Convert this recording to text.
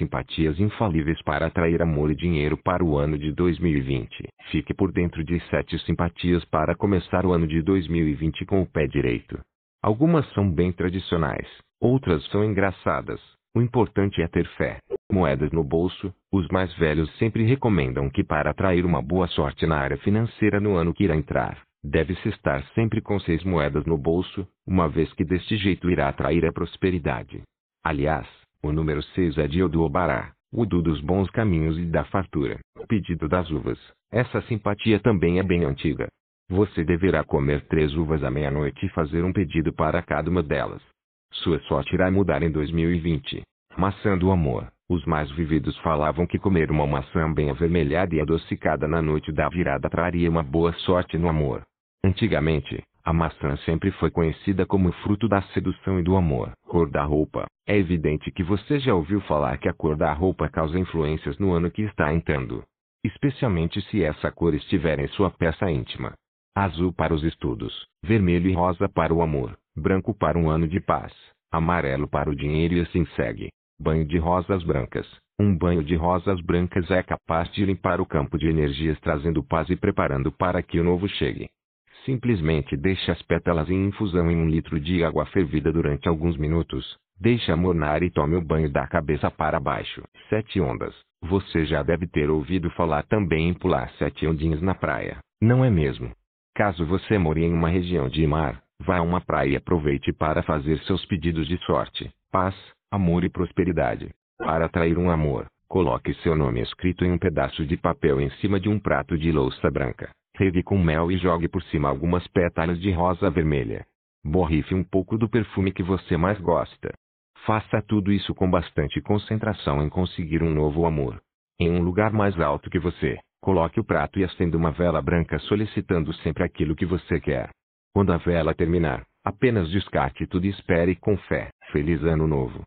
simpatias infalíveis para atrair amor e dinheiro para o ano de 2020. Fique por dentro de sete simpatias para começar o ano de 2020 com o pé direito. Algumas são bem tradicionais, outras são engraçadas. O importante é ter fé. Moedas no bolso. Os mais velhos sempre recomendam que para atrair uma boa sorte na área financeira no ano que irá entrar, deve-se estar sempre com seis moedas no bolso, uma vez que deste jeito irá atrair a prosperidade. Aliás, o número 6 é de Oduobará, o do dos bons caminhos e da fartura, o pedido das uvas. Essa simpatia também é bem antiga. Você deverá comer três uvas à meia-noite e fazer um pedido para cada uma delas. Sua sorte irá mudar em 2020. Maçã do amor. Os mais vividos falavam que comer uma maçã bem avermelhada e adocicada na noite da virada traria uma boa sorte no amor. Antigamente, a maçã sempre foi conhecida como o fruto da sedução e do amor. Cor da roupa. É evidente que você já ouviu falar que a cor da roupa causa influências no ano que está entrando. Especialmente se essa cor estiver em sua peça íntima. Azul para os estudos, vermelho e rosa para o amor, branco para um ano de paz, amarelo para o dinheiro e assim segue. Banho de rosas brancas. Um banho de rosas brancas é capaz de limpar o campo de energias trazendo paz e preparando para que o novo chegue. Simplesmente deixe as pétalas em infusão em um litro de água fervida durante alguns minutos. Deixe mornar e tome o banho da cabeça para baixo. Sete ondas. Você já deve ter ouvido falar também em pular sete ondinhas na praia, não é mesmo? Caso você more em uma região de mar, vá a uma praia e aproveite para fazer seus pedidos de sorte, paz, amor e prosperidade. Para atrair um amor, coloque seu nome escrito em um pedaço de papel em cima de um prato de louça branca sede com mel e jogue por cima algumas pétalas de rosa vermelha. Borrife um pouco do perfume que você mais gosta. Faça tudo isso com bastante concentração em conseguir um novo amor. Em um lugar mais alto que você, coloque o prato e acenda uma vela branca solicitando sempre aquilo que você quer. Quando a vela terminar, apenas descarte tudo e espere com fé. Feliz Ano Novo!